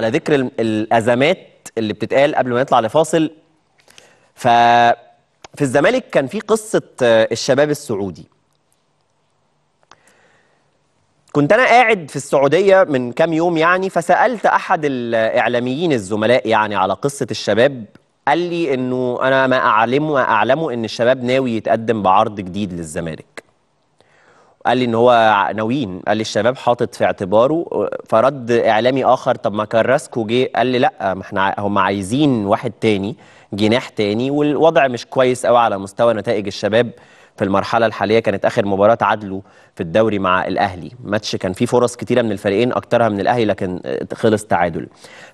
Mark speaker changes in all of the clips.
Speaker 1: على ذكر الازمات اللي بتتقال قبل ما نطلع لفاصل ف في الزمالك كان في قصه آه، الشباب السعودي كنت انا قاعد في السعوديه من كام يوم يعني فسالت احد الاعلاميين الزملاء يعني على قصه الشباب قال لي انه انا ما اعلمه اعلمه ان الشباب ناوي يتقدم بعرض جديد للزمالك قال لي ان هو ناويين قال لي الشباب حاطط في اعتباره فرد اعلامي اخر طب ما كراسكو جه قال لي لا ما احنا هم عايزين واحد تاني جناح تاني والوضع مش كويس قوي على مستوى نتائج الشباب في المرحله الحاليه كانت اخر مباراه عدلوا في الدوري مع الاهلي ماتش كان فيه فرص كتيره من الفريقين اكترها من الاهلي لكن آه، خلص تعادل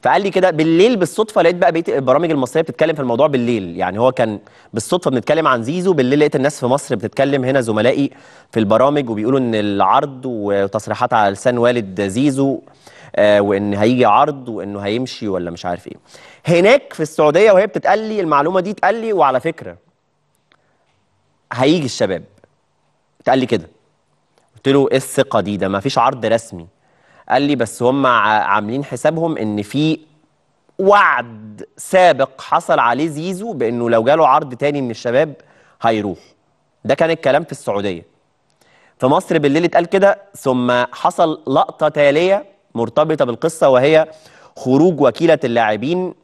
Speaker 1: فقال لي كده بالليل بالصدفه لقيت بقى بيت البرامج المصريه بتتكلم في الموضوع بالليل يعني هو كان بالصدفه بنتكلم عن زيزو بالليل لقيت الناس في مصر بتتكلم هنا زملائي في البرامج وبيقولوا ان العرض وتصريحات على لسان والد زيزو آه، وان هيجي عرض وانه هيمشي ولا مش عارف ايه هناك في السعوديه وهي بتتقال لي المعلومه دي اتقال لي وعلى فكره هيجي الشباب قال لي كده قلت له ايه الثقه دي ده ما فيش عرض رسمي قال لي بس هم عاملين حسابهم ان في وعد سابق حصل عليه زيزو بانه لو جاله عرض تاني من الشباب هيروح ده كان الكلام في السعوديه في مصر بالليل اتقال كده ثم حصل لقطه تاليه مرتبطه بالقصه وهي خروج وكيله اللاعبين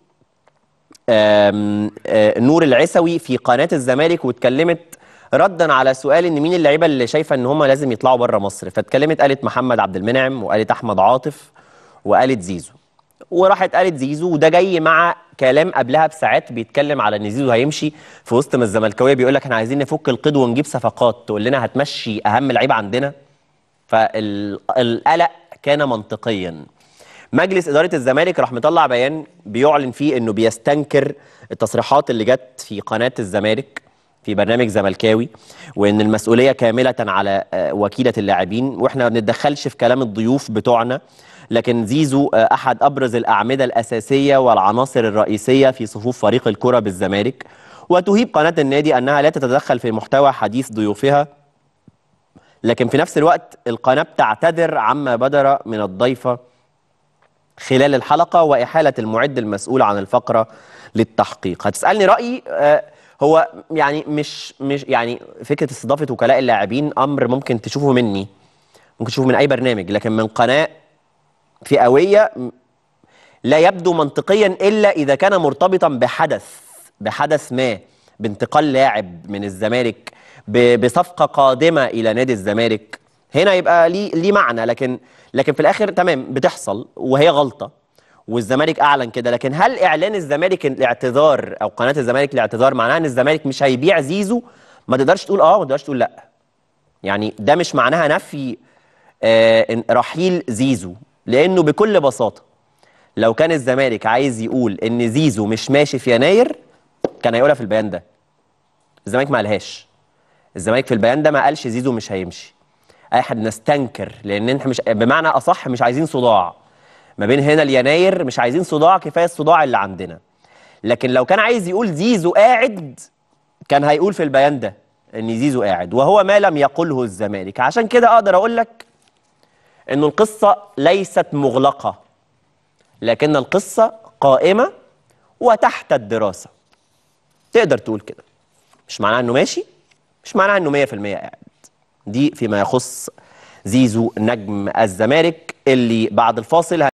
Speaker 1: نور العسوي في قناه الزمالك واتكلمت ردا على سؤال ان مين اللعيبه اللي شايفه ان هم لازم يطلعوا بره مصر فاتكلمت قالت محمد عبد المنعم وقالت احمد عاطف وقالت زيزو وراحت قالت زيزو وده جاي مع كلام قبلها بساعات بيتكلم على ان زيزو هيمشي في وسط ما الزملكاويه بيقول لك احنا عايزين نفك القيد ونجيب صفقات تقول لنا هتمشي اهم لعيب عندنا فالقلق كان منطقيا مجلس اداره الزمالك راح مطلع بيان بيعلن فيه انه بيستنكر التصريحات اللي جت في قناه الزمالك في برنامج زملكاوي وان المسؤوليه كامله على آه، وكيله اللاعبين واحنا ما بنتدخلش في كلام الضيوف بتوعنا لكن زيزو آه، احد ابرز الاعمده الاساسيه والعناصر الرئيسيه في صفوف فريق الكره بالزمالك وتهيب قناه النادي انها لا تتدخل في محتوى حديث ضيوفها لكن في نفس الوقت القناه بتعتذر عما بدر من الضيفه خلال الحلقه واحاله المعد المسؤول عن الفقره للتحقيق هتسالني رايي آه، هو يعني مش مش يعني فكره استضافه وكلاء اللاعبين امر ممكن تشوفه مني ممكن تشوفه من اي برنامج لكن من قناه فئويه لا يبدو منطقيا الا اذا كان مرتبطا بحدث بحدث ما بانتقال لاعب من الزمالك بصفقه قادمه الى نادي الزمالك هنا يبقى ليه ليه معنى لكن لكن في الاخر تمام بتحصل وهي غلطه والزمالك اعلن كده لكن هل اعلان الزمالك الاعتذار او قناه الزمالك الاعتذار معناها ان الزمالك مش هيبيع زيزو ما تقدرش تقول اه ما تقدرش تقول لا يعني ده مش معناها نفي آه رحيل زيزو لانه بكل بساطه لو كان الزمالك عايز يقول ان زيزو مش ماشي في يناير كان هيقولها في البيان ده الزمالك ما قالهاش الزمالك في البيان ده ما قالش زيزو مش هيمشي احنا نستنكر لان احنا مش بمعنى اصح مش عايزين صداع ما بين هنا ليناير مش عايزين صداع كفايه الصداع اللي عندنا لكن لو كان عايز يقول زيزو قاعد كان هيقول في البيان ده ان زيزو قاعد وهو ما لم يقله الزمالك عشان كده اقدر اقول لك ان القصه ليست مغلقه لكن القصه قائمه وتحت الدراسه تقدر تقول كده مش معناها انه ماشي مش معناها انه 100% قاعد دي فيما يخص زيزو نجم الزمالك اللي بعد الفاصل